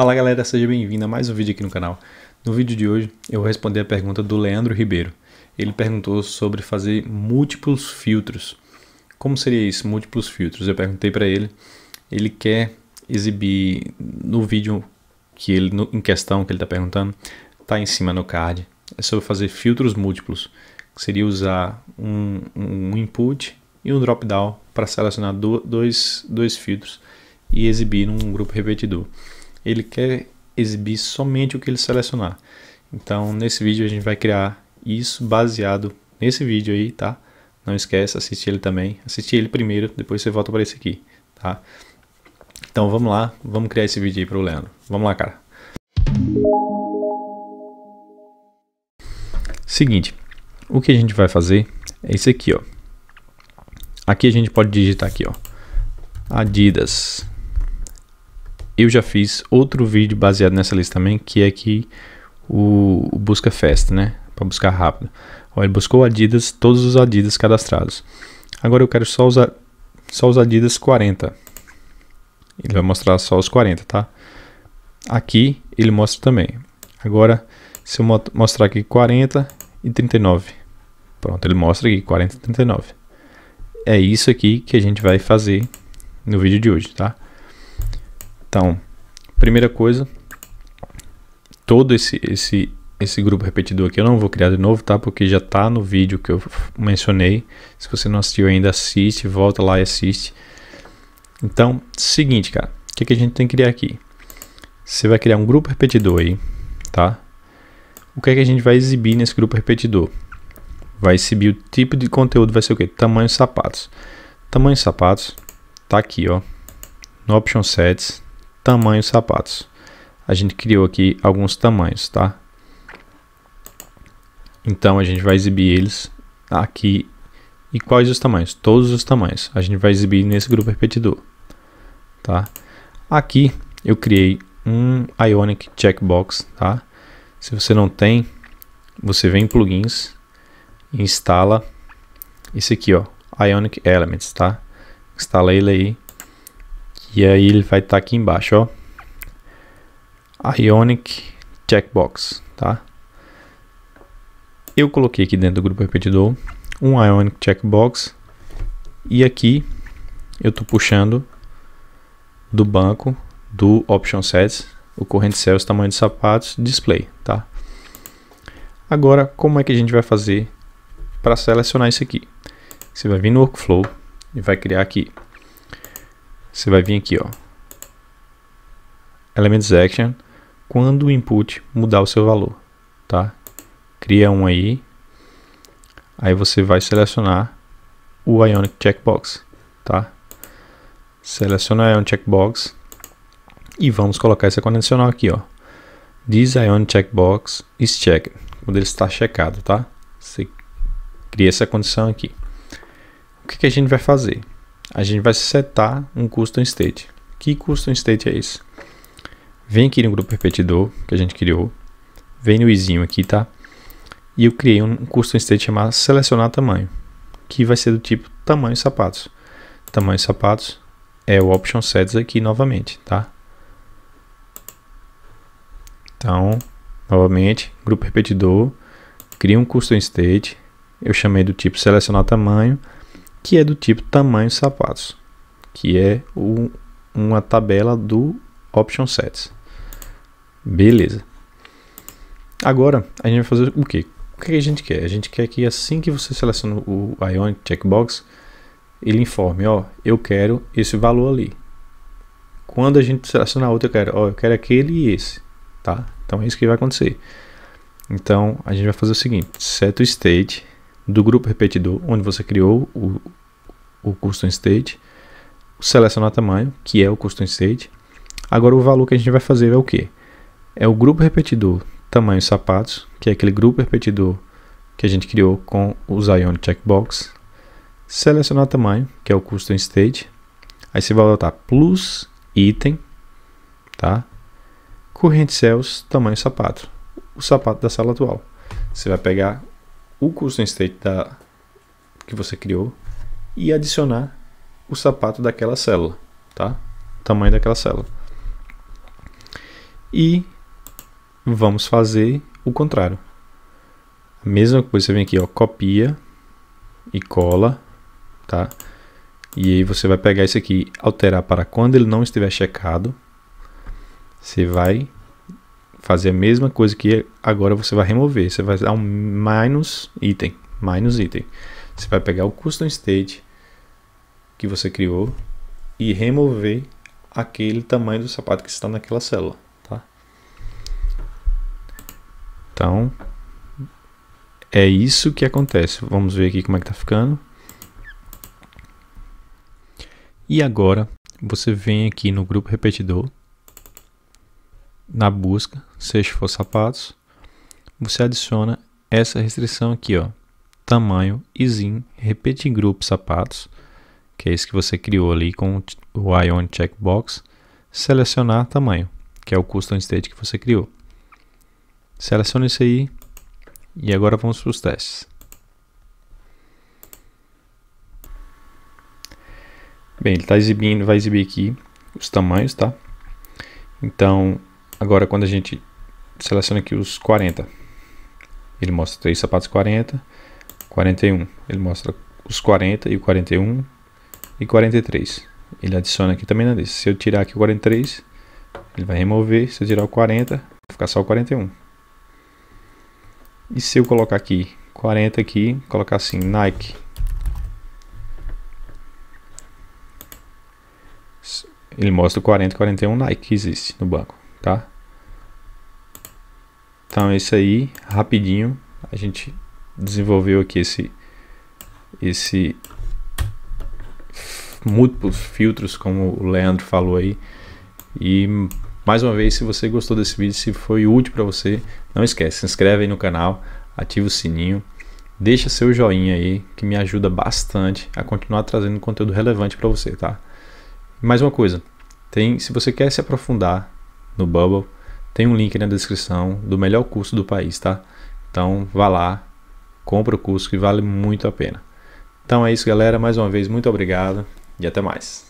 Fala galera, seja bem-vindo a mais um vídeo aqui no canal. No vídeo de hoje eu vou responder a pergunta do Leandro Ribeiro. Ele perguntou sobre fazer múltiplos filtros. Como seria isso, múltiplos filtros? Eu perguntei para ele. Ele quer exibir no vídeo que ele no, em questão que ele está perguntando, tá em cima no card. É sobre fazer filtros múltiplos, que seria usar um, um input e um drop down para selecionar do, dois, dois filtros e exibir num grupo repetidor ele quer exibir somente o que ele selecionar. Então, nesse vídeo a gente vai criar isso baseado nesse vídeo aí, tá? Não esquece, assistir ele também. Assistir ele primeiro, depois você volta para esse aqui, tá? Então, vamos lá, vamos criar esse vídeo aí para o Leandro. Vamos lá, cara. Seguinte, o que a gente vai fazer é isso aqui, ó. Aqui a gente pode digitar aqui, ó. Adidas eu já fiz outro vídeo baseado nessa lista também, que é que o, o busca fast, né? Para buscar rápido. Ó, ele buscou Adidas, todos os Adidas cadastrados. Agora eu quero só usar só os Adidas 40. Ele vai mostrar só os 40, tá? Aqui ele mostra também. Agora, se eu mostrar aqui 40 e 39. Pronto, ele mostra aqui 40 e 39. É isso aqui que a gente vai fazer no vídeo de hoje, tá? Então, primeira coisa, todo esse, esse, esse grupo repetidor aqui eu não vou criar de novo, tá? Porque já está no vídeo que eu mencionei. Se você não assistiu ainda, assiste, volta lá e assiste. Então, seguinte, cara, o que, que a gente tem que criar aqui? Você vai criar um grupo repetidor aí, tá? O que é que a gente vai exibir nesse grupo repetidor? Vai exibir o tipo de conteúdo, vai ser o quê? Tamanho sapatos. Tamanho sapatos tá aqui, ó, no Option Sets, tamanhos sapatos. A gente criou aqui alguns tamanhos, tá? Então a gente vai exibir eles aqui. E quais os tamanhos? Todos os tamanhos. A gente vai exibir nesse grupo repetidor, tá? Aqui eu criei um Ionic Checkbox, tá? Se você não tem, você vem em plugins, instala esse aqui, ó, Ionic Elements, tá? Instala ele aí e aí ele vai estar tá aqui embaixo, ó. Ionic Checkbox, tá? Eu coloquei aqui dentro do grupo repetidor um Ionic Checkbox e aqui eu estou puxando do banco do Option Sets o corrente cells, tamanho de sapatos, display, tá? Agora, como é que a gente vai fazer para selecionar isso aqui? Você vai vir no Workflow e vai criar aqui você vai vir aqui, ó. Elements Action, quando o input mudar o seu valor, tá? Cria um aí. Aí você vai selecionar o Ionic Checkbox, tá? Seleciona o Ionic Checkbox e vamos colocar essa condicional aqui, ó. This Ionic Checkbox is checked, quando ele está checado, tá? Você cria essa condição aqui. O que, que a gente vai fazer? a gente vai setar um custom state. Que custom state é isso? Vem aqui no grupo repetidor que a gente criou, vem no izinho aqui, tá? E eu criei um custom state chamado selecionar tamanho, que vai ser do tipo tamanho sapatos. Tamanho sapatos é o option sets aqui novamente, tá? Então, novamente, grupo repetidor, cria um custom state, eu chamei do tipo selecionar tamanho, que é do tipo tamanho sapatos, que é o, uma tabela do option sets. Beleza. Agora, a gente vai fazer o quê? O que a gente quer? A gente quer que assim que você seleciona o Ionic Checkbox, ele informe, ó, eu quero esse valor ali. Quando a gente selecionar outro, eu quero, ó, eu quero aquele e esse, tá? Então é isso que vai acontecer. Então a gente vai fazer o seguinte: set o state do grupo repetidor onde você criou o, o custom state, selecionar tamanho, que é o custom state. Agora o valor que a gente vai fazer é o quê? É o grupo repetidor tamanho sapatos, que é aquele grupo repetidor que a gente criou com o Zion checkbox. Selecionar tamanho, que é o custom state. Aí você vai botar plus item, tá? Corrente cells, tamanho sapato. O sapato da sala atual. Você vai pegar o custom state da, que você criou, e adicionar o sapato daquela célula, tá? O tamanho daquela célula. E vamos fazer o contrário. A mesma coisa, você vem aqui, ó, copia e cola, tá? E aí você vai pegar isso aqui, alterar para quando ele não estiver checado. Você vai fazer a mesma coisa que agora você vai remover. Você vai dar um menos item, minus item. Você vai pegar o custom state, que você criou e remover aquele tamanho do sapato que está naquela célula, tá? Então, é isso que acontece. Vamos ver aqui como é que tá ficando. E agora, você vem aqui no grupo repetidor, na busca, seja for sapatos, você adiciona essa restrição aqui, ó, tamanho isin repetir grupo sapatos, que é esse que você criou ali com o Ion Checkbox, selecionar tamanho, que é o custom state que você criou. Seleciona isso aí e agora vamos para os testes. Bem, ele está exibindo, vai exibir aqui os tamanhos, tá? Então, agora quando a gente seleciona aqui os 40, ele mostra três sapatos 40, 41, ele mostra os 40 e o 41, e 43. Ele adiciona aqui também na lista. Se eu tirar aqui o 43, ele vai remover. Se eu tirar o 40, vai ficar só o 41. E se eu colocar aqui 40 aqui, colocar assim Nike. Ele mostra o 40 e 41 Nike que existe no banco, tá? Então é isso aí, rapidinho. A gente desenvolveu aqui esse esse múltiplos filtros, como o Leandro falou aí. E mais uma vez, se você gostou desse vídeo, se foi útil para você, não esquece, se inscreve aí no canal, ativa o sininho, deixa seu joinha aí, que me ajuda bastante a continuar trazendo conteúdo relevante para você, tá? Mais uma coisa, tem, se você quer se aprofundar no Bubble, tem um link na descrição do melhor curso do país, tá? Então vá lá, compra o curso que vale muito a pena. Então é isso, galera. Mais uma vez, muito obrigado e até mais.